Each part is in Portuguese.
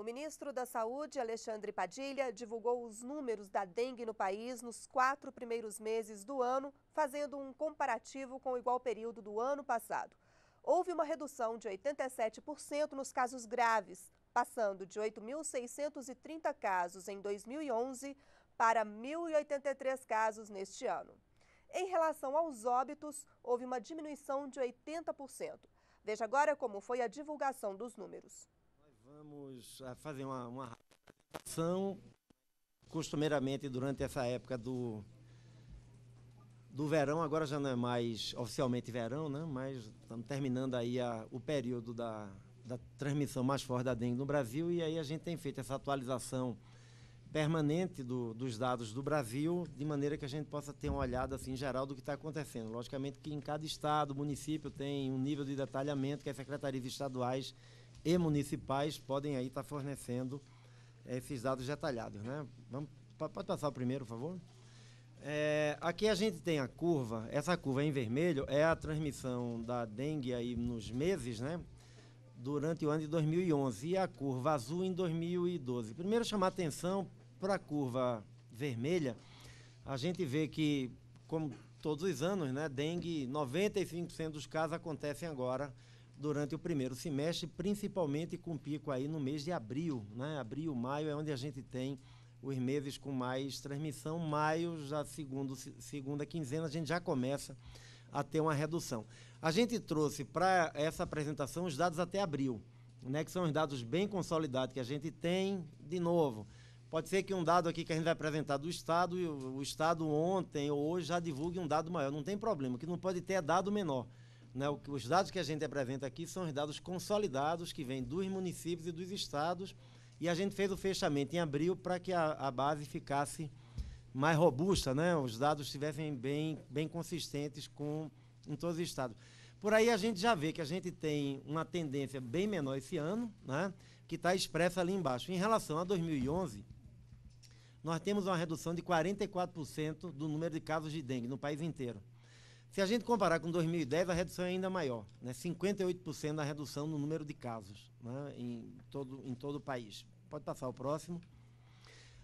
O ministro da Saúde, Alexandre Padilha, divulgou os números da dengue no país nos quatro primeiros meses do ano, fazendo um comparativo com o igual período do ano passado. Houve uma redução de 87% nos casos graves, passando de 8.630 casos em 2011 para 1.083 casos neste ano. Em relação aos óbitos, houve uma diminuição de 80%. Veja agora como foi a divulgação dos números. Vamos ah, fazer uma, uma ação costumeiramente durante essa época do, do verão, agora já não é mais oficialmente verão, né? mas estamos terminando aí a, o período da, da transmissão mais forte da dengue no Brasil e aí a gente tem feito essa atualização permanente do, dos dados do Brasil, de maneira que a gente possa ter uma olhada assim, geral do que está acontecendo. Logicamente que em cada estado, município tem um nível de detalhamento que as secretarias estaduais e municipais podem aí estar tá fornecendo eh, esses dados detalhados. Né? Vamos, pode passar o primeiro, por favor? É, aqui a gente tem a curva, essa curva em vermelho é a transmissão da dengue aí nos meses, né? Durante o ano de 2011 e a curva azul em 2012. Primeiro chamar atenção para a curva vermelha. A gente vê que, como todos os anos, né, dengue, 95% dos casos acontecem agora durante o primeiro semestre, principalmente com pico aí no mês de abril. Né? Abril, maio é onde a gente tem os meses com mais transmissão. Maio, já segundo, segunda quinzena, a gente já começa a ter uma redução. A gente trouxe para essa apresentação os dados até abril, né, que são os dados bem consolidados que a gente tem. De novo, pode ser que um dado aqui que a gente vai apresentar do Estado, e o Estado ontem ou hoje já divulgue um dado maior. Não tem problema, o que não pode ter é dado menor. Né, os dados que a gente apresenta aqui são os dados consolidados que vêm dos municípios e dos estados. E a gente fez o fechamento em abril para que a, a, base ficasse mais robusta, né? os dados estivessem bem, bem consistentes com, em todos os estados. Por aí a gente já vê que a gente tem uma tendência bem menor esse ano, né? que está expressa ali embaixo. Em relação a 2011, nós temos uma redução de 44% do número de casos de dengue no país inteiro. Se a gente comparar com 2010, a redução é ainda maior, né? 58% da redução no número de casos né? em, todo, em todo o país. Pode passar o próximo.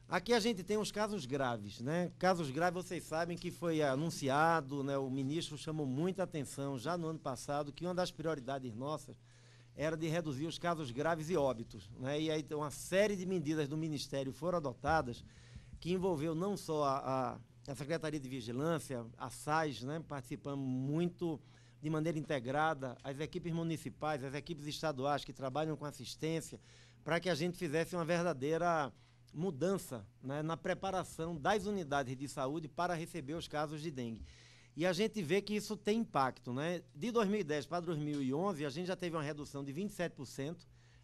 Aqui a gente tem os casos graves, né? Casos graves, vocês sabem que foi anunciado, né? O ministro chamou muita atenção já no ano passado que uma das prioridades nossas era de reduzir os casos graves e óbitos, né? E aí uma série de medidas do ministério foram adotadas que envolveu não só a, a a Secretaria de Vigilância, a SAIS, né, participamos muito de maneira integrada, as equipes municipais, as equipes estaduais que trabalham com assistência, para que a gente fizesse uma verdadeira mudança né, na preparação das unidades de saúde para receber os casos de dengue. E a gente vê que isso tem impacto. Né? De 2010 para 2011, a gente já teve uma redução de 27%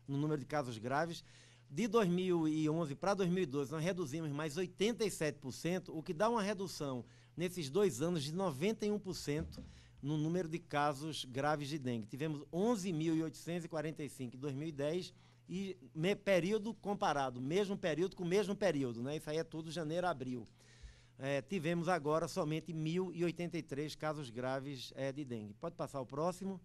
no número de casos graves de 2011 para 2012, nós reduzimos mais 87%, o que dá uma redução nesses dois anos de 91% no número de casos graves de dengue. Tivemos 11.845 em 2010 e me, período comparado, mesmo período com o mesmo período, né? Isso aí é tudo janeiro a abril. É, tivemos agora somente 1.083 casos graves é, de dengue. Pode passar o próximo.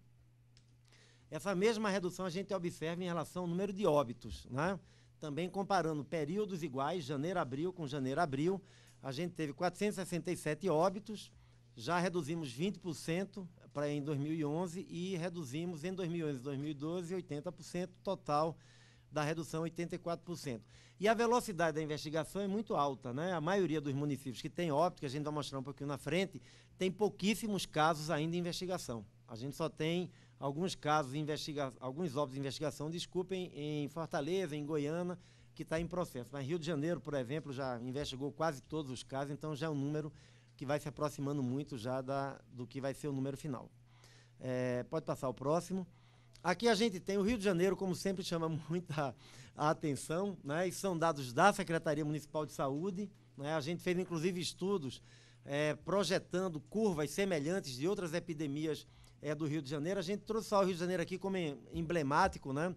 Essa mesma redução a gente observa em relação ao número de óbitos, né? Também comparando períodos iguais, janeiro, abril com janeiro, abril, a gente teve 467 óbitos, já reduzimos 20% para em 2011 e reduzimos em 2011 e 2012 80% total da redução 84%. E a velocidade da investigação é muito alta, né? A maioria dos municípios que tem óbito, que a gente vai mostrar um pouquinho na frente, tem pouquíssimos casos ainda em investigação. A gente só tem alguns casos, investiga alguns óbitos de investigação, desculpem, em Fortaleza, em Goiânia, que está em processo. Mas Rio de Janeiro, por exemplo, já investigou quase todos os casos, então já é um número que vai se aproximando muito já da, do que vai ser o número final. É, pode passar o próximo. Aqui a gente tem o Rio de Janeiro, como sempre, chama muita atenção, né? e são dados da Secretaria Municipal de Saúde. Né? A gente fez, inclusive, estudos é, projetando curvas semelhantes de outras epidemias é do Rio de Janeiro. A gente trouxe o Rio de Janeiro aqui como emblemático, né?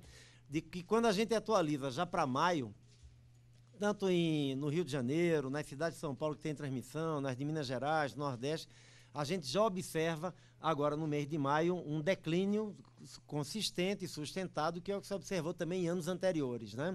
De que quando a gente atualiza já para maio, tanto em, no Rio de Janeiro, nas cidades de São Paulo que tem transmissão, nas de Minas Gerais, Nordeste, a gente já observa agora no mês de maio um declínio consistente e sustentado, que é o que se observou também em anos anteriores. Está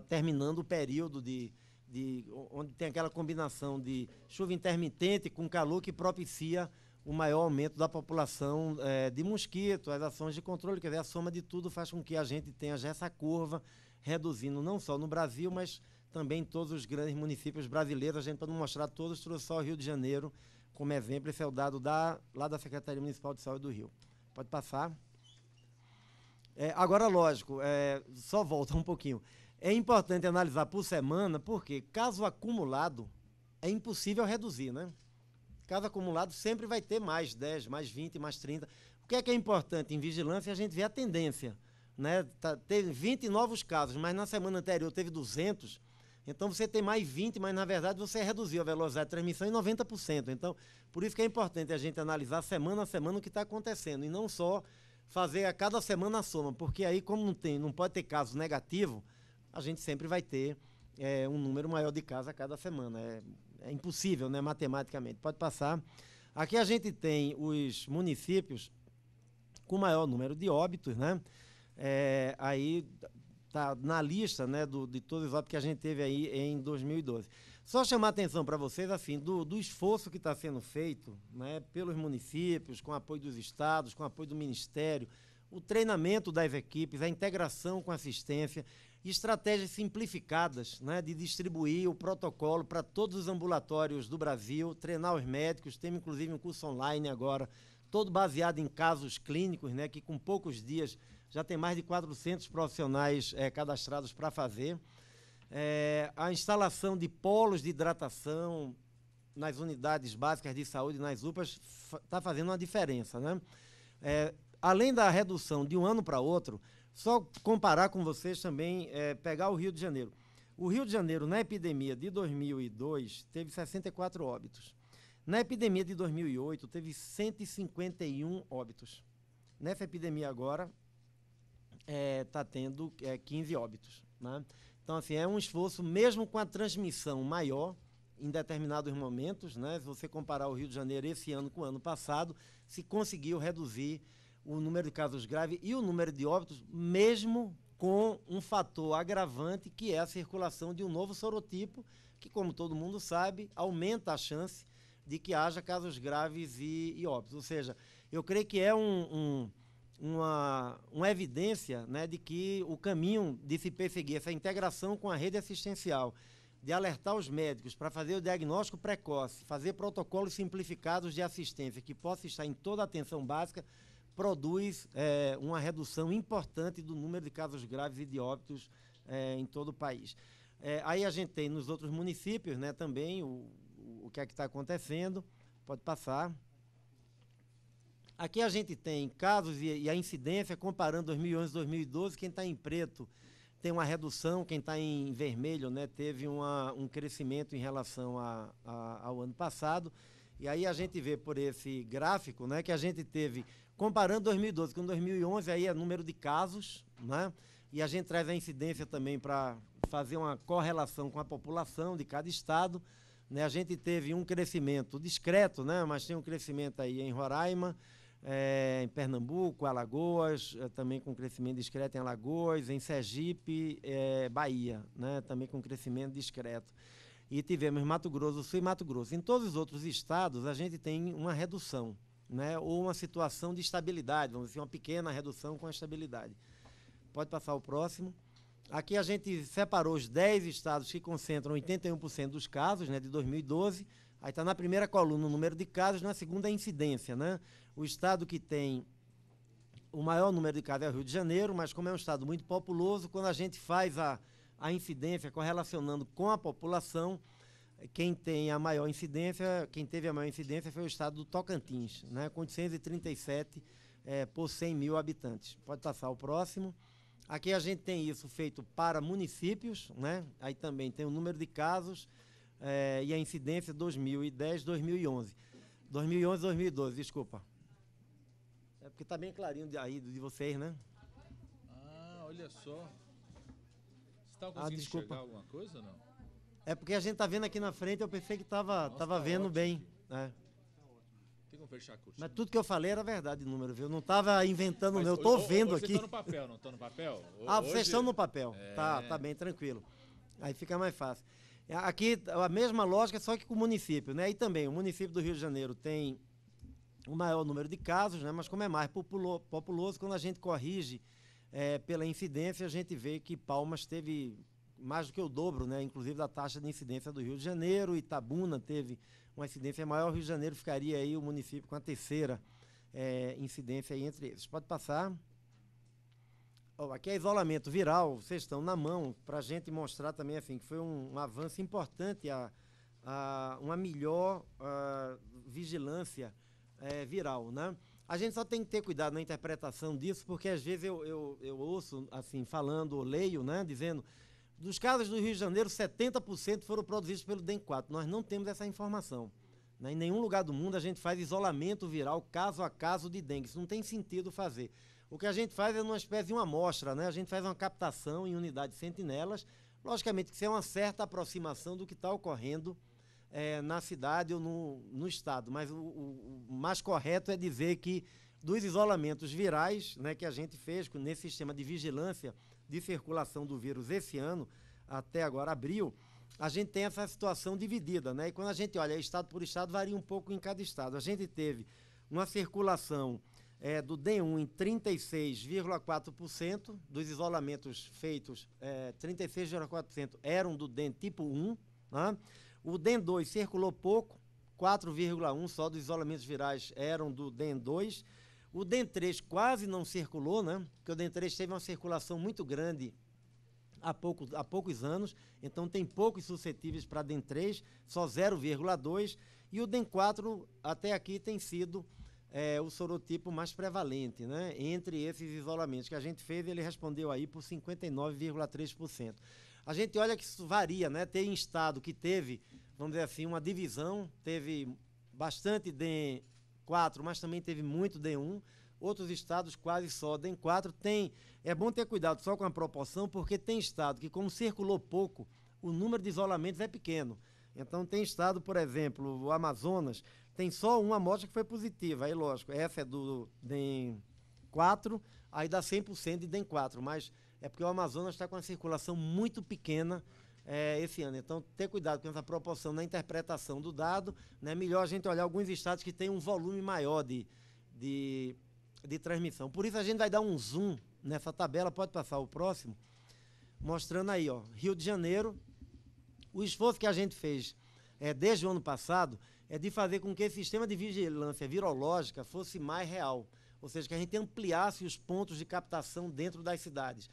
né? terminando o período de, de, onde tem aquela combinação de chuva intermitente com calor que propicia o maior aumento da população é, de mosquito, as ações de controle, quer dizer, a soma de tudo faz com que a gente tenha já essa curva reduzindo, não só no Brasil, mas também em todos os grandes municípios brasileiros. A gente, para não mostrar todos, trouxe só o Rio de Janeiro como exemplo. Esse é o dado da, lá da Secretaria Municipal de Saúde do Rio. Pode passar. É, agora, lógico, é, só volta um pouquinho. É importante analisar por semana, porque caso acumulado, é impossível reduzir, né? Cada acumulado sempre vai ter mais 10, mais 20, mais 30. O que é que é importante em vigilância? A gente vê a tendência. Né? Tá, teve 20 novos casos, mas na semana anterior teve 200. Então você tem mais 20, mas na verdade você reduziu a velocidade de transmissão em 90%. Então, por isso que é importante a gente analisar semana a semana o que está acontecendo e não só fazer a cada semana a soma, porque aí como não tem, não pode ter caso negativo, a gente sempre vai ter é, um número maior de casos a cada semana. É é impossível, né, matematicamente. Pode passar. Aqui a gente tem os municípios com maior número de óbitos, né? É, aí tá na lista, né, do, de todos os óbitos que a gente teve aí em 2012. Só chamar atenção para vocês, assim, do, do esforço que está sendo feito, né, pelos municípios, com apoio dos estados, com apoio do Ministério, o treinamento das equipes, a integração com assistência estratégias simplificadas né, de distribuir o protocolo para todos os ambulatórios do Brasil, treinar os médicos. Temos inclusive um curso online agora, todo baseado em casos clínicos, né, que com poucos dias já tem mais de 400 profissionais é, cadastrados para fazer. É, a instalação de polos de hidratação nas unidades básicas de saúde, nas UPAs, está fazendo uma diferença. Né? É, além da redução de um ano para outro, só comparar com vocês também, é, pegar o Rio de Janeiro. O Rio de Janeiro, na epidemia de 2002, teve 64 óbitos. Na epidemia de 2008, teve 151 óbitos. Nessa epidemia agora, está é, tá tendo é, 15 óbitos. Né? Então, assim, é um esforço, mesmo com a transmissão maior, em determinados momentos, né? se você comparar o Rio de Janeiro esse ano com o ano passado, se conseguiu reduzir o número de casos graves e o número de óbitos, mesmo com um fator agravante que é a circulação de um novo sorotipo, que, como todo mundo sabe, aumenta a chance de que haja casos graves e, e óbitos. Ou seja, eu creio que é um, um uma, uma evidência né, de que o caminho de se perseguir essa integração com a rede assistencial, de alertar os médicos para fazer o diagnóstico precoce, fazer protocolos simplificados de assistência que possa estar em toda a atenção básica, produz é, uma redução importante do número de casos graves e de óbitos é, em todo o país. É, aí a gente tem nos outros municípios né, também o, o que é que está acontecendo. Pode passar. Aqui a gente tem casos e, e a incidência, comparando 2011 e 2012, quem está em preto tem uma redução, quem está em vermelho né, teve uma, um crescimento em relação a, a, ao ano passado. E aí a gente vê por esse gráfico né, que a gente teve Comparando 2012 com 2011, aí é número de casos, né? E a gente traz a incidência também para fazer uma correlação com a população de cada estado. Né? A gente teve um crescimento discreto, né? Mas tem um crescimento aí em Roraima, é, em Pernambuco, Alagoas, é, também com crescimento discreto em Alagoas, em Sergipe, é, Bahia, né? também com crescimento discreto. E tivemos Mato Grosso Sul e Mato Grosso. Em todos os outros estados, a gente tem uma redução né, ou uma situação de estabilidade, vamos dizer, assim, uma pequena redução com a estabilidade. Pode passar o próximo. Aqui a gente separou os 10 estados que concentram 81% dos casos né, de 2012. Aí está na primeira coluna o número de casos, na segunda a incidência. Né? O estado que tem o maior número de casos é o Rio de Janeiro, mas como é um estado muito populoso, quando a gente faz a, a incidência correlacionando com a população, quem tem a maior incidência, quem teve a maior incidência foi o estado do Tocantins, né, com 837 é, por 100 mil habitantes. Pode passar o próximo. Aqui a gente tem isso feito para municípios, né? aí também tem o número de casos é, e a incidência 2010, 2011. 2011, 2012, desculpa. É porque está bem clarinho de, aí de vocês, né? Ah, olha só. Você está ah, conseguindo ah, desculpa. alguma coisa ou não? É porque a gente tá vendo aqui na frente, eu pensei que tava, Nossa, tava tá vendo ótimo. bem. Né? Tá tem como fechar a Mas tudo que eu falei era verdade, número, viu? Eu não tava inventando, não. Eu tô vendo aqui. Vocês estão no papel, não estão no papel? Ah, hoje... vocês estão no papel. É... Tá, tá bem, tranquilo. Aí fica mais fácil. É, aqui, a mesma lógica, só que com o município, né? E também, o município do Rio de Janeiro tem o maior número de casos, né? Mas como é mais populoso, quando a gente corrige é, pela incidência, a gente vê que Palmas teve mais do que o dobro, né? inclusive da taxa de incidência do Rio de Janeiro. Itabuna teve uma incidência maior, o Rio de Janeiro ficaria aí o município com a terceira é, incidência entre eles. Pode passar. Oh, aqui é isolamento viral, vocês estão na mão, para a gente mostrar também assim, que foi um, um avanço importante, a, a uma melhor a, vigilância é, viral. Né? A gente só tem que ter cuidado na interpretação disso, porque às vezes eu, eu, eu ouço, assim, falando, ou leio, né, dizendo dos casos do Rio de Janeiro, 70% foram produzidos pelo dengue 4. Nós não temos essa informação. Né? Em nenhum lugar do mundo a gente faz isolamento viral caso a caso de dengue. Isso não tem sentido fazer. O que a gente faz é uma espécie de uma amostra, né? A gente faz uma captação em unidades sentinelas. Logicamente que isso é uma certa aproximação do que está ocorrendo é, na cidade ou no, no estado. Mas o, o, o, mais correto é dizer que dos isolamentos virais né, que a gente fez nesse sistema de vigilância de circulação do vírus esse ano, até agora abril, a gente tem essa situação dividida, né? E quando a gente olha estado por estado, varia um pouco em cada estado. A gente teve uma circulação é, do D1 em 36,4%, dos isolamentos feitos, é, eh, 36,4% eram do D tipo 1, né? O d 2 circulou pouco, 4,1% só dos isolamentos virais eram do d 2, o DEN3 quase não circulou, né? Porque o DEN3 teve uma circulação muito grande há, pouco, há poucos anos, então tem poucos suscetíveis para DEN3, só 0,2. E o DEN4 até aqui tem sido é, o sorotipo mais prevalente, né? Entre esses isolamentos que a gente fez, ele respondeu aí por 59,3%. A gente olha que isso varia, né? Tem estado que teve, vamos dizer assim, uma divisão, teve bastante DEN 4, mas também teve muito DEM1. Outros estados quase só DEM 4. Tem, é bom ter cuidado só com a proporção, porque tem estado que, como circulou pouco, o número de isolamentos é pequeno. Então, tem estado, por exemplo, o Amazonas, tem só uma amostra que foi positiva. Aí, lógico, essa é do DEM 4, aí dá 100% de DEM 4, mas é porque o Amazonas está com a circulação muito pequena é, esse ano. Então, ter cuidado com essa proporção na interpretação do dado. Né? Melhor a gente olhar alguns estados que têm um volume maior de, de, de transmissão. Por isso, a gente vai dar um zoom nessa tabela. Pode passar o próximo. Mostrando aí, ó, Rio de Janeiro. O esforço que a gente fez é, desde o ano passado é de fazer com que esse sistema de vigilância virológica fosse mais real. Ou seja, que a gente ampliasse os pontos de captação dentro das cidades.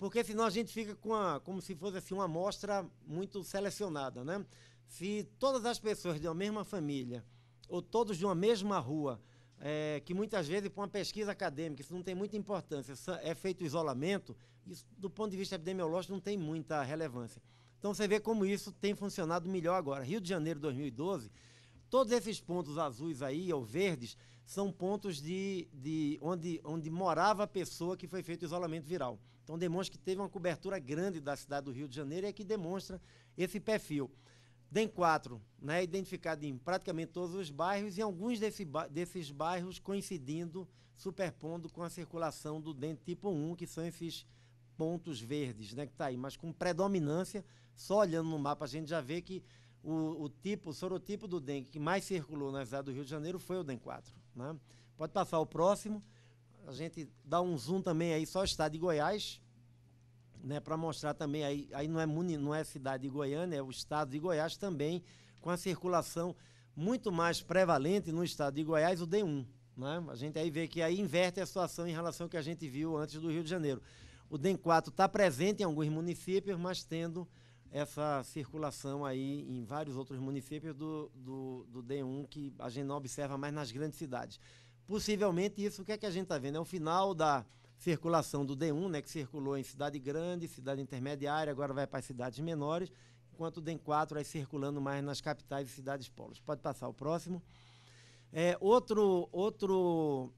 Porque senão assim, a gente fica com a, como se fosse assim, uma amostra muito selecionada, né? Se todas as pessoas de uma mesma família ou todos de uma mesma rua, é, que muitas vezes para uma pesquisa acadêmica isso não tem muita importância, é feito isolamento, isso do ponto de vista epidemiológico não tem muita relevância. Então você vê como isso tem funcionado melhor agora. Rio de Janeiro 2012, todos esses pontos azuis aí ou verdes são pontos de, de onde, onde morava a pessoa que foi feito isolamento viral. Então demonstra que teve uma cobertura grande da cidade do Rio de Janeiro e é que demonstra esse perfil. DEM 4, né, identificado em praticamente todos os bairros e alguns desse, desses bairros coincidindo, superpondo com a circulação do DEM tipo 1, que são esses pontos verdes né, que está aí, mas com predominância, só olhando no mapa a gente já vê que o, o tipo, o sorotipo do dente que mais circulou na cidade do Rio de Janeiro foi o DEM 4. Né? Pode passar o próximo a gente dá um zoom também aí só o estado de Goiás, né, para mostrar também aí, aí não é muni, não é cidade de Goiânia, é o estado de Goiás também com a circulação muito mais prevalente no estado de Goiás, o D1, né? A gente aí vê que aí inverte a situação em relação ao que a gente viu antes do Rio de Janeiro. O d 4 está presente em alguns municípios, mas tendo essa circulação aí em vários outros municípios do, do, do D1 que a gente não observa mais nas grandes cidades. Possivelmente isso, o que é que a gente está vendo? É o final da circulação do D1, né, que circulou em cidade grande, cidade intermediária, agora vai para as cidades menores, enquanto o d 4 vai circulando mais nas capitais e cidades polos. Pode passar o próximo. É, outro, outro,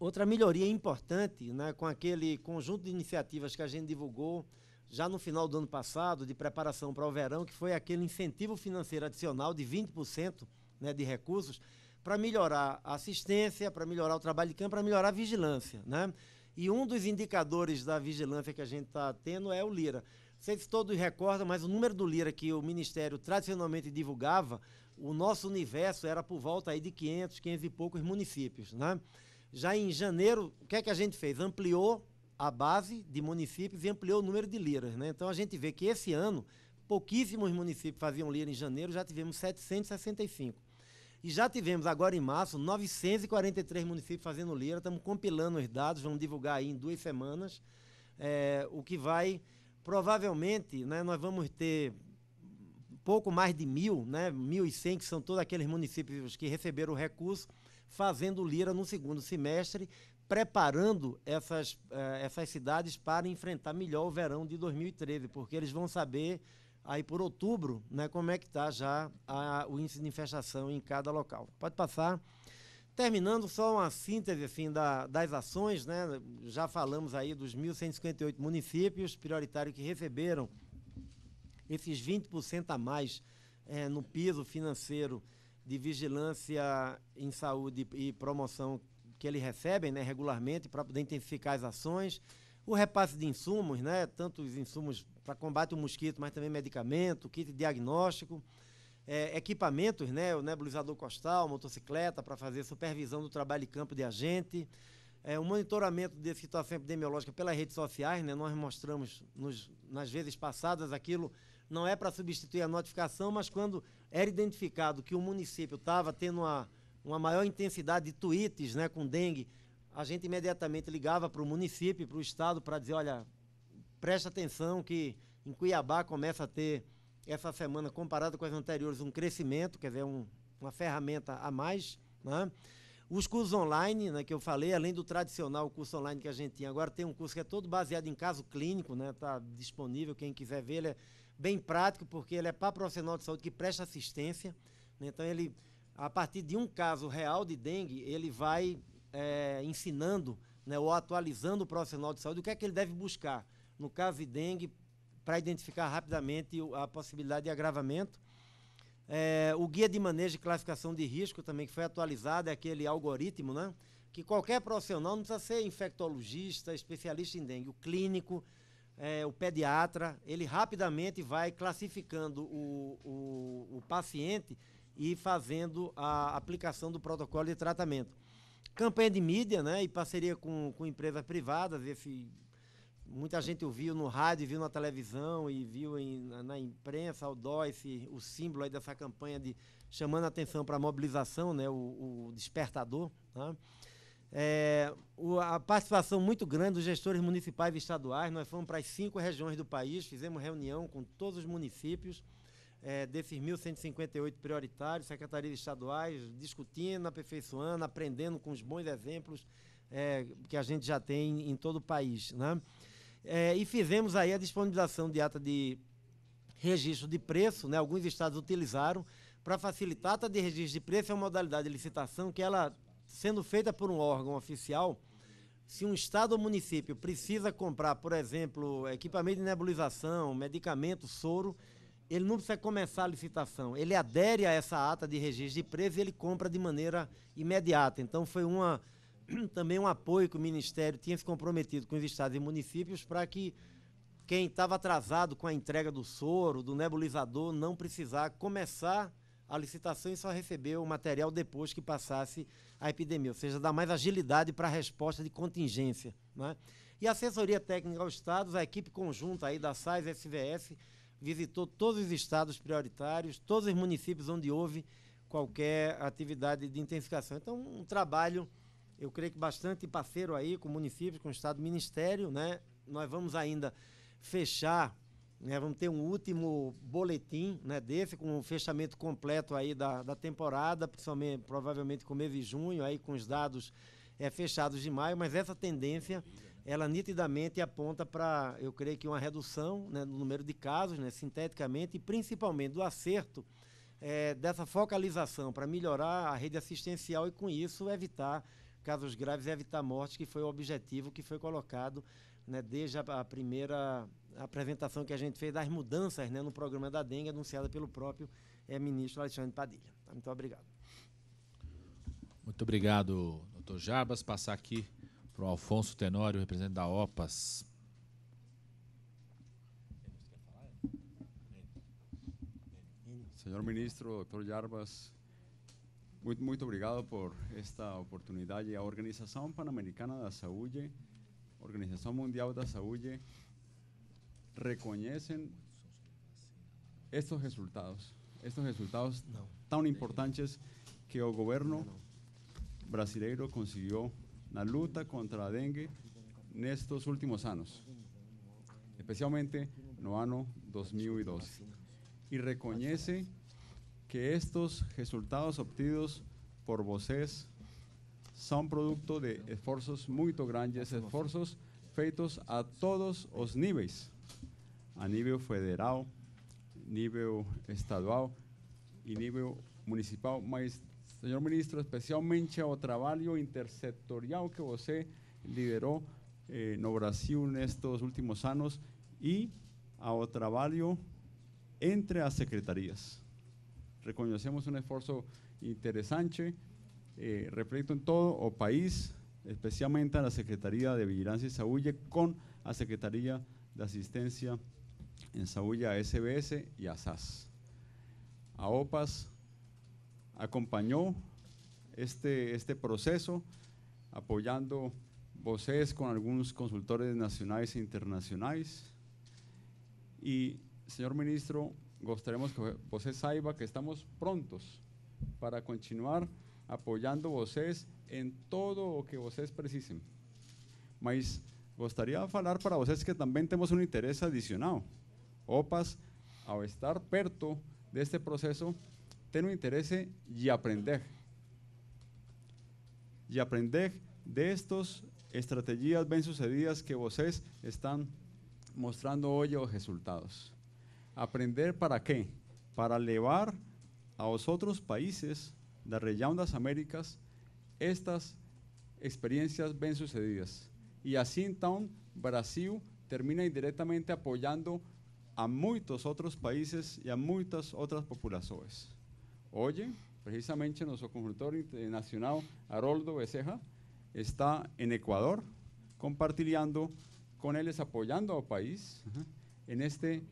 outra melhoria importante, né, com aquele conjunto de iniciativas que a gente divulgou já no final do ano passado, de preparação para o verão, que foi aquele incentivo financeiro adicional de 20% né, de recursos, para melhorar a assistência, para melhorar o trabalho de campo, para melhorar a vigilância. Né? E um dos indicadores da vigilância que a gente está tendo é o Lira. Não sei se todos recordam, mas o número do Lira que o Ministério tradicionalmente divulgava, o nosso universo era por volta aí de 500, 500 e poucos municípios. Né? Já em janeiro, o que é que a gente fez? Ampliou a base de municípios e ampliou o número de liras. Né? Então a gente vê que esse ano, pouquíssimos municípios faziam lira em janeiro, já tivemos 765. E já tivemos agora em março 943 municípios fazendo Lira. Estamos compilando os dados, vamos divulgar aí em duas semanas. É, o que vai, provavelmente, né, nós vamos ter pouco mais de mil, né, 1.100, que são todos aqueles municípios que receberam o recurso, fazendo Lira no segundo semestre, preparando essas, eh, essas cidades para enfrentar melhor o verão de 2013, porque eles vão saber aí por outubro, né, como é que está já a, o índice de infestação em cada local. Pode passar. Terminando, só uma síntese assim, da, das ações, né? já falamos aí dos 1.158 municípios prioritários que receberam esses 20% a mais é, no piso financeiro de vigilância em saúde e promoção que eles recebem né, regularmente para poder intensificar as ações o repasse de insumos, né? tanto os insumos para combate ao mosquito, mas também medicamento, kit diagnóstico, é, equipamentos, né? o nebulizador costal, motocicleta para fazer supervisão do trabalho de campo de agente, é, o monitoramento de situação epidemiológica pelas redes sociais, né? nós mostramos nos, nas vezes passadas aquilo não é para substituir a notificação, mas quando era identificado que o município estava tendo uma, uma maior intensidade de tweets né, com dengue, a gente imediatamente ligava para o município, para o estado, para dizer, olha, presta atenção que em Cuiabá começa a ter essa semana, comparado com as anteriores, um crescimento, quer dizer, um, uma ferramenta a mais. Né? Os cursos online, né, que eu falei, além do tradicional curso online que a gente tinha, agora tem um curso que é todo baseado em caso clínico, está né, tá disponível, quem quiser ver, ele é bem prático, porque ele é para profissional de saúde que presta assistência. Né, então, ele, a partir de um caso real de dengue, ele vai é, ensinando né, ou atualizando o profissional de saúde o que é que ele deve buscar, no caso de dengue, para identificar rapidamente a possibilidade de agravamento. É, o guia de manejo e classificação de risco também que foi atualizado, é aquele algoritmo, né? Que qualquer profissional, não precisa ser infectologista, especialista em dengue, o clínico, é, o pediatra, ele rapidamente vai classificando o, o, o paciente e fazendo a aplicação do protocolo de tratamento. Campanha de mídia, né? E parceria com, com empresas privadas, esse muita gente ouviu no rádio, viu na televisão e viu em, na, na, imprensa, o DOI, o símbolo aí dessa campanha de chamando a atenção para a mobilização, né, o, o despertador. Tá? É, o, a participação muito grande dos gestores municipais e estaduais, nós fomos para as cinco regiões do país, fizemos reunião com todos os municípios é, desses 1.158 prioritários, secretarias estaduais, discutindo, aperfeiçoando, aprendendo com os bons exemplos é, que a gente já tem em todo o país. Né? É, e fizemos aí a disponibilização de ata de registro de preço, né? alguns estados utilizaram para facilitar a ata de registro de preço é uma modalidade de licitação que ela sendo feita por um órgão oficial, se um estado ou município precisa comprar, por exemplo, equipamento de nebulização, medicamento, soro, ele não precisa começar a licitação. Ele adere a essa ata de registro de preço e ele compra de maneira imediata. Então foi uma também um apoio que o Ministério tinha se comprometido com os estados e municípios para que quem estava atrasado com a entrega do soro, do nebulizador, não precisar começar a licitação e só receber o material depois que passasse a epidemia. Ou seja, dar mais agilidade para a resposta de contingência. Né? E a assessoria técnica aos estados, a equipe conjunta aí da SAIS, SVS, visitou todos os estados prioritários, todos os municípios onde houve qualquer atividade de intensificação. Então, um trabalho, eu creio que bastante parceiro aí com municípios, com o Estado, Ministério, né? Nós vamos ainda fechar, né? vamos ter um último boletim né? desse, com o um fechamento completo aí da, da temporada, principalmente, provavelmente com o mês de junho, aí com os dados é, fechados de maio, mas essa tendência ela nitidamente aponta para, eu creio que uma redução né, no número de casos, né, sinteticamente, e principalmente do acerto é, dessa focalização para melhorar a rede assistencial e, com isso, evitar casos graves e evitar mortes, que foi o objetivo que foi colocado né, desde a, a, primeira apresentação que a gente fez das mudanças né, no programa da dengue, anunciada pelo próprio é, ministro Alexandre Padilha. Tá, muito obrigado. Muito obrigado, doutor Jabas. Passar aqui para o Alfonso Tenório, representante da OPAS. Senhor ministro, doutor Jarbas, muito, muito obrigado por esta oportunidade. A Organização Pan-Americana da Saúde, Organização Mundial da Saúde, reconhecem estes resultados, Estes resultados tão importantes que o governo brasileiro conseguiu la lucha contra la dengue en estos últimos años, especialmente no año 2012, y reconoce que estos resultados obtenidos por vocês son producto de esfuerzos muy grandes, esfuerzos feitos a todos los niveles, a nivel federal, nivel estadual y nivel municipal, más Señor Ministro, especialmente otro trabajo intersectorial que usted lideró eh, en no Brasil estos últimos y a otro trabajo entre las secretarías. Reconocemos un esfuerzo interesante, eh, en todo o país, especialmente a la Secretaría de Vigilancia y Saúl, con la Secretaría de Asistencia en Saúl, a SBS y a SAS. A OPAS acompañó este, este proceso, apoyando voces con algunos consultores nacionales e internacionales. Y, señor ministro, gostaríamos que ustedes saiba que estamos prontos para continuar apoyando voces en todo lo que ustedes precisen Mas gustaría hablar para ustedes que también tenemos un interés adicional. OPAS, a estar perto de este proceso interés y aprender. Y aprender. De estas estrategias bien sucedidas que ustedes están mostrando hoy los resultados. Aprender para qué? Para llevar a los otros países de de las Américas estas experiencias bien sucedidas. Y así entonces Brasil termina indirectamente apoyando a muchos otros países y a muchas otras poblaciones. Oye, precisamente nuestro consultor internacional, Haroldo Becerra está en Ecuador compartiendo con ellos, apoyando al país en este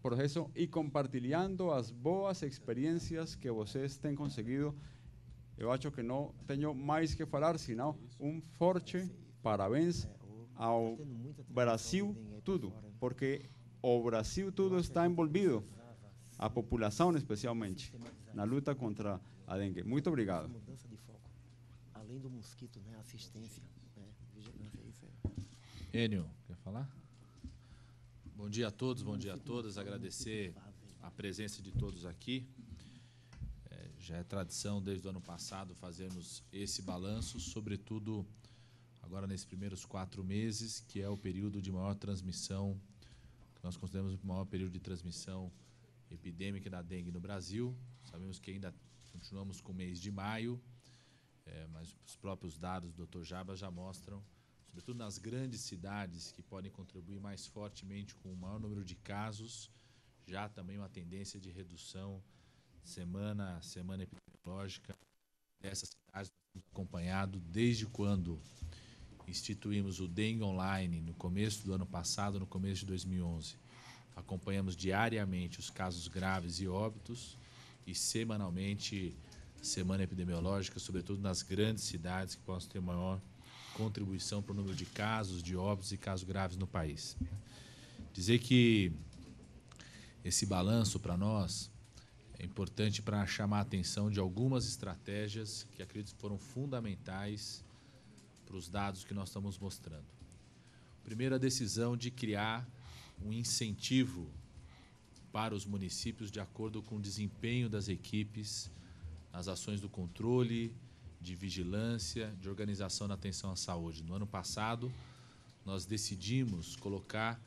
proceso y compartiendo las boas experiencias que ustedes han conseguido. Yo acho que no tengo más que hablar, sino un forte parabéns a Brasil tudo, porque o Brasil todo está envolvido, a población especialmente. na luta contra a dengue. Muito obrigado. Mudança de foco. Além do mosquito, né? Assistência, né? vigilância, é isso é... Enio, quer falar? Bom dia a todos, bom dia a todas. Agradecer a presença de todos aqui. É, já é tradição desde o ano passado fazermos esse balanço, sobretudo agora nesses primeiros quatro meses, que é o período de maior transmissão, que nós consideramos o maior período de transmissão epidêmica da dengue no Brasil. Sabemos que ainda continuamos com o mês de maio, é, mas os próprios dados do Dr. Jaba já mostram, sobretudo nas grandes cidades que podem contribuir mais fortemente com o maior número de casos, já também uma tendência de redução semana a semana epidemiológica dessas cidades acompanhado desde quando instituímos o dengue online no começo do ano passado, no começo de 2011. Acompanhamos diariamente os casos graves e óbitos e semanalmente semana epidemiológica, sobretudo nas grandes cidades que possam ter maior contribuição para o número de casos, de óbitos e casos graves no país. Dizer que esse balanço para nós é importante para chamar a atenção de algumas estratégias que acredito foram fundamentais para os dados que nós estamos mostrando. Primeiro, a decisão de criar um incentivo para os municípios de acordo com o desempenho das equipes nas ações do controle, de vigilância, de organização na atenção à saúde. No ano passado, nós decidimos colocar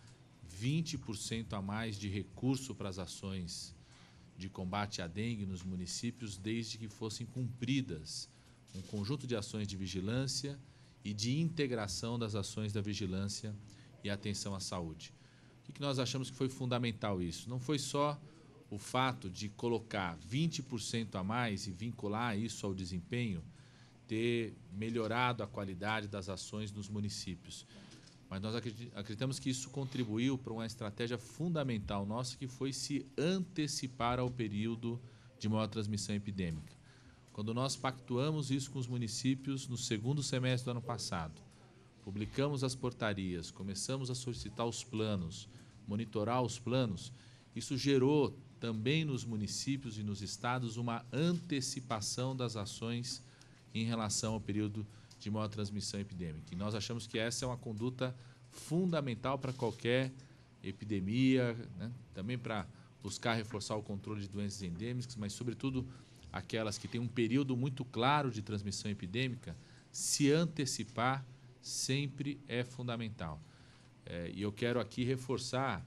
20% a mais de recurso para as ações de combate à dengue nos municípios, desde que fossem cumpridas um conjunto de ações de vigilância e de integração das ações da vigilância e atenção à saúde. O que nós achamos que foi fundamental isso? Não foi só o fato de colocar 20% a mais e vincular isso ao desempenho, ter melhorado a qualidade das ações nos municípios. Mas nós acreditamos que isso contribuiu para uma estratégia fundamental nossa, que foi se antecipar ao período de maior transmissão epidêmica. Quando nós pactuamos isso com os municípios no segundo semestre do ano passado, publicamos as portarias, começamos a solicitar os planos, monitorar os planos, isso gerou também nos municípios e nos estados uma antecipação das ações em relação ao período de maior transmissão epidêmica. E nós achamos que essa é uma conduta fundamental para qualquer epidemia, né? também para buscar reforçar o controle de doenças endêmicas, mas, sobretudo, aquelas que têm um período muito claro de transmissão epidêmica, se antecipar sempre é fundamental. É, e eu quero aqui reforçar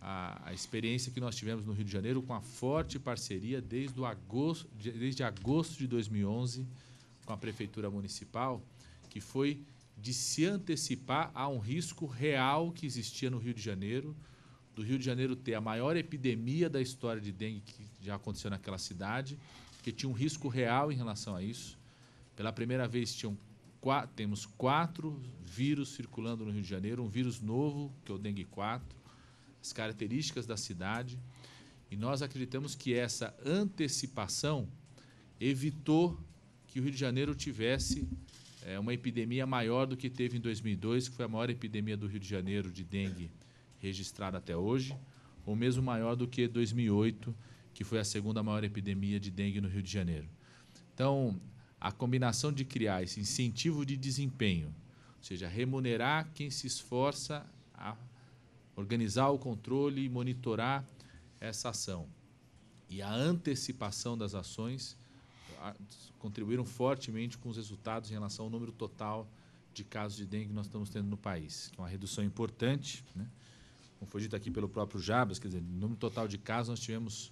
a, a, experiência que nós tivemos no Rio de Janeiro com a forte parceria desde, agosto, desde agosto de 2011 com a Prefeitura Municipal, que foi de se antecipar a um risco real que existia no Rio de Janeiro, do Rio de Janeiro ter a maior epidemia da história de dengue que já aconteceu naquela cidade, que tinha um risco real em relação a isso. Pela primeira vez tinham temos quatro vírus circulando no Rio de Janeiro, um vírus novo, que é o dengue 4, as características da cidade. E nós acreditamos que essa antecipação evitou que o Rio de Janeiro tivesse é, uma epidemia maior do que teve em 2002, que foi a maior epidemia do Rio de Janeiro de dengue registrada até hoje, ou mesmo maior do que 2008, que foi a segunda maior epidemia de dengue no Rio de Janeiro. Então, a combinação de criar esse incentivo de desempenho, ou seja, remunerar quem se esforça a organizar o controle e monitorar essa ação, e a antecipação das ações contribuíram fortemente com os resultados em relação ao número total de casos de dengue que nós estamos tendo no país, que é uma redução importante, né? como foi dito aqui pelo próprio Jabas, quer dizer, no número total de casos nós tivemos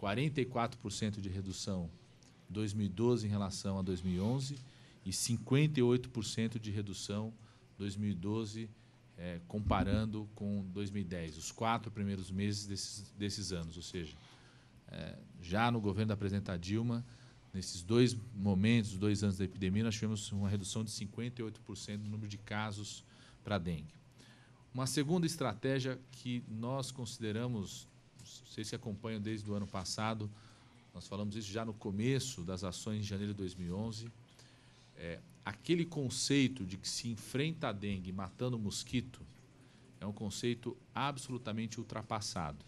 44% de redução 2012 em relação a 2011 e 58% de redução 2012 é, eh, comparando com 2010, os quatro primeiros meses desses, desses anos. Ou seja, é, já no governo da presidenta Dilma, nesses dois momentos, dois anos da epidemia, nós tivemos uma redução de 58% no número de casos para dengue. Uma segunda estratégia que nós consideramos, vocês se acompanham desde o ano passado, nós falamos isso já no começo das ações de janeiro de 2011. É, aquele conceito de que se enfrenta a dengue matando mosquito é um conceito absolutamente ultrapassado.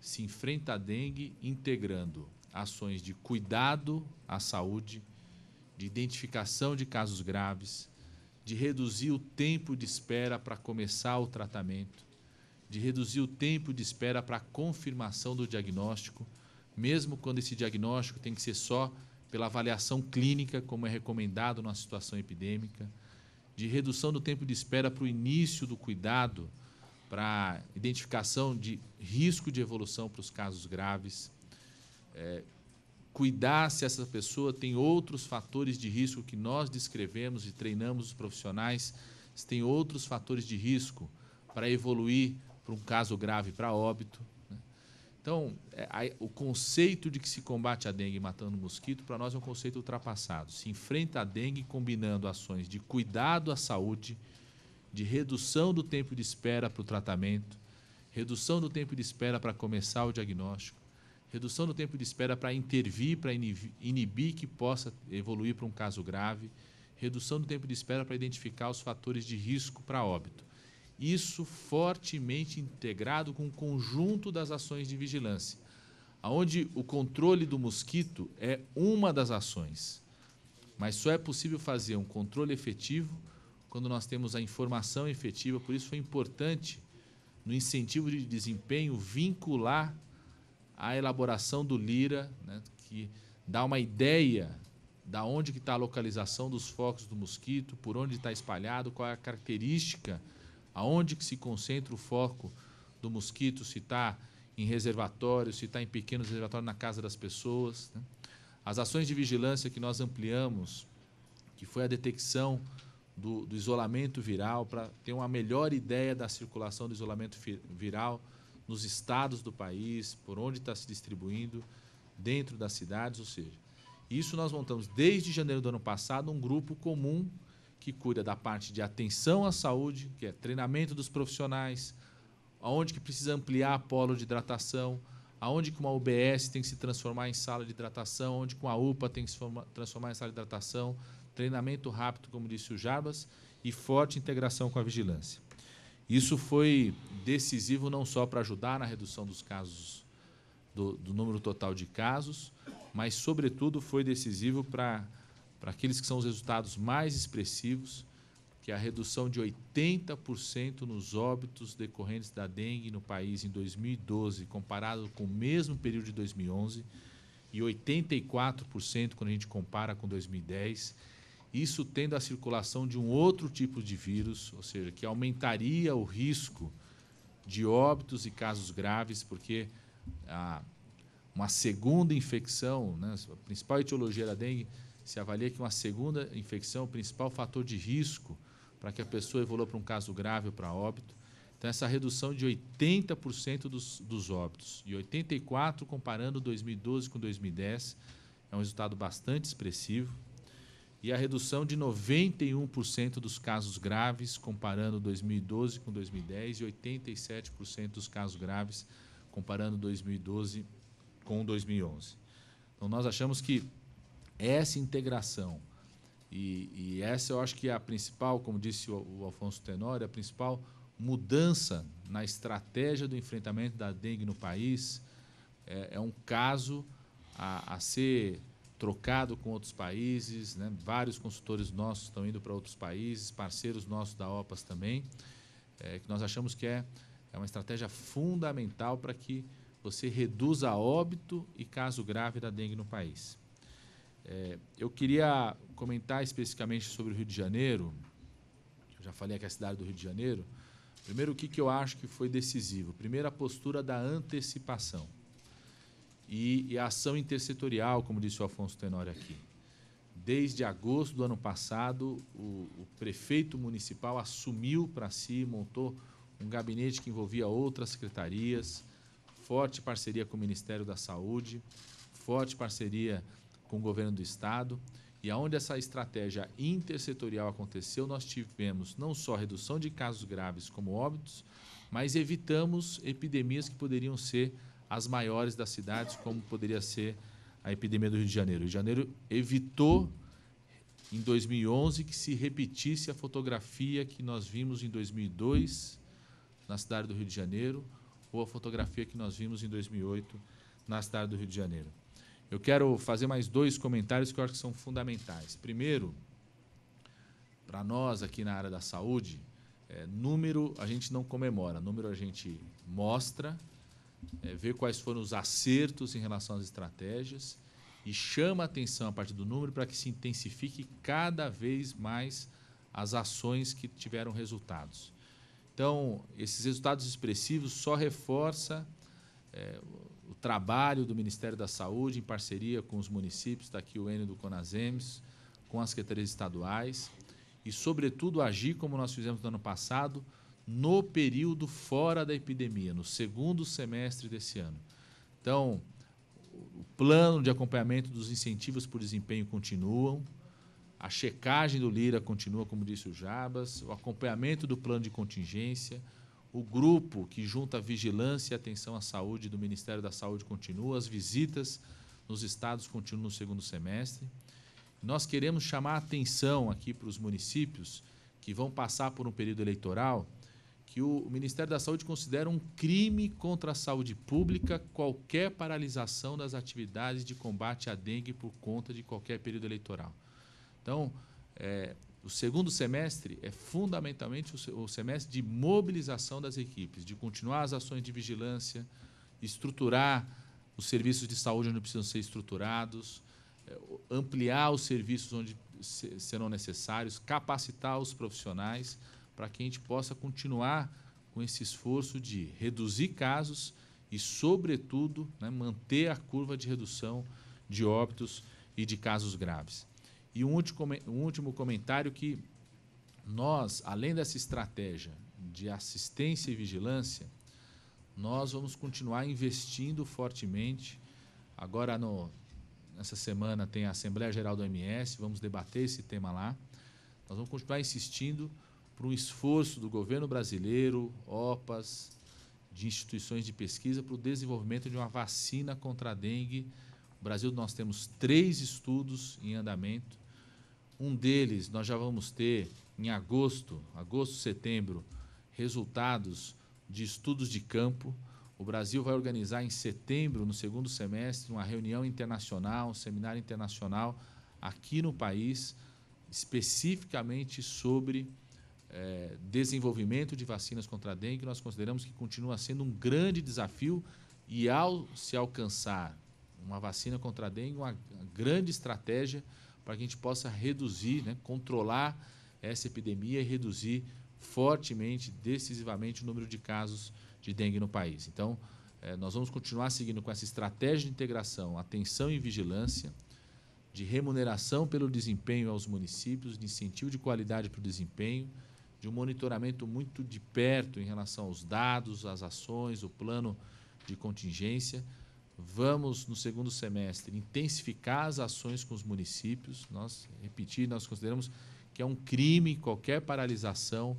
Se enfrenta a dengue integrando ações de cuidado à saúde, de identificação de casos graves, de reduzir o tempo de espera para começar o tratamento, de reduzir o tempo de espera para a confirmação do diagnóstico mesmo quando esse diagnóstico tem que ser só pela avaliação clínica, como é recomendado numa situação epidêmica, de redução do tempo de espera para o início do cuidado, para identificação de risco de evolução para os casos graves, é, cuidar se essa pessoa tem outros fatores de risco que nós descrevemos e treinamos os profissionais, se tem outros fatores de risco para evoluir para um caso grave para óbito. Então, é, o conceito de que se combate a dengue matando mosquito, para nós é um conceito ultrapassado. Se enfrenta a dengue combinando ações de cuidado à saúde, de redução do tempo de espera para o tratamento, redução do tempo de espera para começar o diagnóstico, redução do tempo de espera para intervir, para inibir que possa evoluir para um caso grave, redução do tempo de espera para identificar os fatores de risco para óbito isso fortemente integrado com o conjunto das ações de vigilância, onde o controle do mosquito é uma das ações. Mas só é possível fazer um controle efetivo quando nós temos a informação efetiva, por isso foi importante, no incentivo de desempenho, vincular a elaboração do LIRA, né, que dá uma ideia da onde que está a localização dos focos do mosquito, por onde está espalhado, qual é a característica aonde que se concentra o foco do mosquito, se está em reservatórios, se está em pequenos reservatórios na casa das pessoas. Né? As ações de vigilância que nós ampliamos, que foi a detecção do, do isolamento viral, para ter uma melhor ideia da circulação do isolamento viral nos estados do país, por onde está se distribuindo, dentro das cidades, ou seja, isso nós montamos desde janeiro do ano passado um grupo comum que cuida da parte de atenção à saúde, que é treinamento dos profissionais, aonde que precisa ampliar a polo de hidratação, aonde que uma UBS tem que se transformar em sala de hidratação, onde que uma UPA tem que se transformar em sala de hidratação, treinamento rápido, como disse o Jarbas, e forte integração com a vigilância. Isso foi decisivo não só para ajudar na redução dos casos, do, do número total de casos, mas, sobretudo, foi decisivo para para aqueles que são os resultados mais expressivos, que é a redução de 80% nos óbitos decorrentes da dengue no país em 2012, comparado com o mesmo período de 2011, e 84% quando a gente compara com 2010. Isso tendo a circulação de um outro tipo de vírus, ou seja, que aumentaria o risco de óbitos e casos graves, porque a, uma segunda infecção, né, a principal etiologia da dengue, se avalia que uma segunda infecção é o principal fator de risco para que a pessoa evolua para um caso grave ou para óbito. Então, essa redução de 80% dos, dos óbitos e 84% comparando 2012 com 2010 é um resultado bastante expressivo. E a redução de 91% dos casos graves, comparando 2012 com 2010, e 87% dos casos graves, comparando 2012 com 2011. Então, nós achamos que essa integração. E, e, essa eu acho que é a principal, como disse o, o Alfonso Tenório, a principal mudança na estratégia do enfrentamento da dengue no país. É, é um caso a, a, ser trocado com outros países. Né? Vários consultores nossos estão indo para outros países, parceiros nossos da OPAS também, é, que nós achamos que é, é uma estratégia fundamental para que você reduza óbito e caso grave da dengue no país. É, eu queria comentar especificamente sobre o Rio de Janeiro. Eu já falei que é a cidade do Rio de Janeiro. Primeiro, o que, que eu acho que foi decisivo? Primeiro, a postura da antecipação e, e a ação intersetorial, como disse o Afonso Tenório aqui. Desde agosto do ano passado, o, o prefeito municipal assumiu para si, montou um gabinete que envolvia outras secretarias, forte parceria com o Ministério da Saúde, forte parceria com o governo do estado. E aonde essa estratégia intersetorial aconteceu, nós tivemos não só redução de casos graves como óbitos, mas evitamos epidemias que poderiam ser as maiores das cidades, como poderia ser a epidemia do Rio de Janeiro. O Rio de Janeiro evitou em 2011 que se repetisse a fotografia que nós vimos em 2002 na cidade do Rio de Janeiro ou a fotografia que nós vimos em 2008 na cidade do Rio de Janeiro. Eu quero fazer mais dois comentários que eu acho que são fundamentais. Primeiro, para nós aqui na área da saúde, é, número a gente não comemora, número a gente mostra, é, vê quais foram os acertos em relação às estratégias e chama atenção a partir do número para que se intensifique cada vez mais as ações que tiveram resultados. Então, esses resultados expressivos só reforça é, o trabalho do Ministério da Saúde em parceria com os municípios, está aqui o Enio do Conasems, com as secretarias estaduais, e, sobretudo, agir como nós fizemos no ano passado, no período fora da epidemia, no segundo semestre desse ano. Então, o plano de acompanhamento dos incentivos por desempenho continuam, a checagem do Lira continua, como disse o Jabas, o acompanhamento do plano de contingência, o grupo que junta a vigilância e atenção à saúde do Ministério da Saúde continua, as visitas nos estados continuam no segundo semestre. Nós queremos chamar a atenção aqui para os municípios que vão passar por um período eleitoral que o Ministério da Saúde considera um crime contra a saúde pública qualquer paralisação das atividades de combate à dengue por conta de qualquer período eleitoral. Então, é, o segundo semestre é fundamentalmente o semestre de mobilização das equipes, de continuar as ações de vigilância, estruturar os serviços de saúde onde precisam ser estruturados, é, ampliar os serviços onde serão necessários, capacitar os profissionais para que a gente possa continuar com esse esforço de reduzir casos e, sobretudo, né, manter a curva de redução de óbitos e de casos graves. E um último comentário que nós, além dessa estratégia de assistência e vigilância, nós vamos continuar investindo fortemente. Agora, no, nessa semana, tem a Assembleia Geral do MS, vamos debater esse tema lá. Nós vamos continuar insistindo para um esforço do governo brasileiro, OPAs, de instituições de pesquisa, para o desenvolvimento de uma vacina contra a dengue. No Brasil, nós temos três estudos em andamento um deles nós já vamos ter em agosto, agosto, setembro, resultados de estudos de campo. O Brasil vai organizar em setembro, no segundo semestre, uma reunião internacional, um seminário internacional aqui no país, especificamente sobre é, desenvolvimento de vacinas contra a dengue. Nós consideramos que continua sendo um grande desafio e, ao se alcançar uma vacina contra a dengue, uma grande estratégia para que a gente possa reduzir, né, controlar essa epidemia e reduzir fortemente, decisivamente, o número de casos de dengue no país. Então, eh, nós vamos continuar seguindo com essa estratégia de integração, atenção e vigilância, de remuneração pelo desempenho aos municípios, de incentivo de qualidade para o desempenho, de um monitoramento muito de perto em relação aos dados, às ações, o plano de contingência Vamos, no segundo semestre, intensificar as ações com os municípios. Nós, repetir, nós consideramos que é um crime qualquer paralisação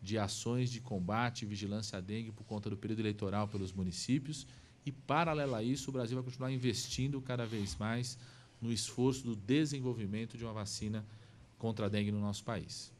de ações de combate e vigilância à dengue por conta do período eleitoral pelos municípios. E, paralelo a isso, o Brasil vai continuar investindo cada vez mais no esforço do desenvolvimento de uma vacina contra a dengue no nosso país.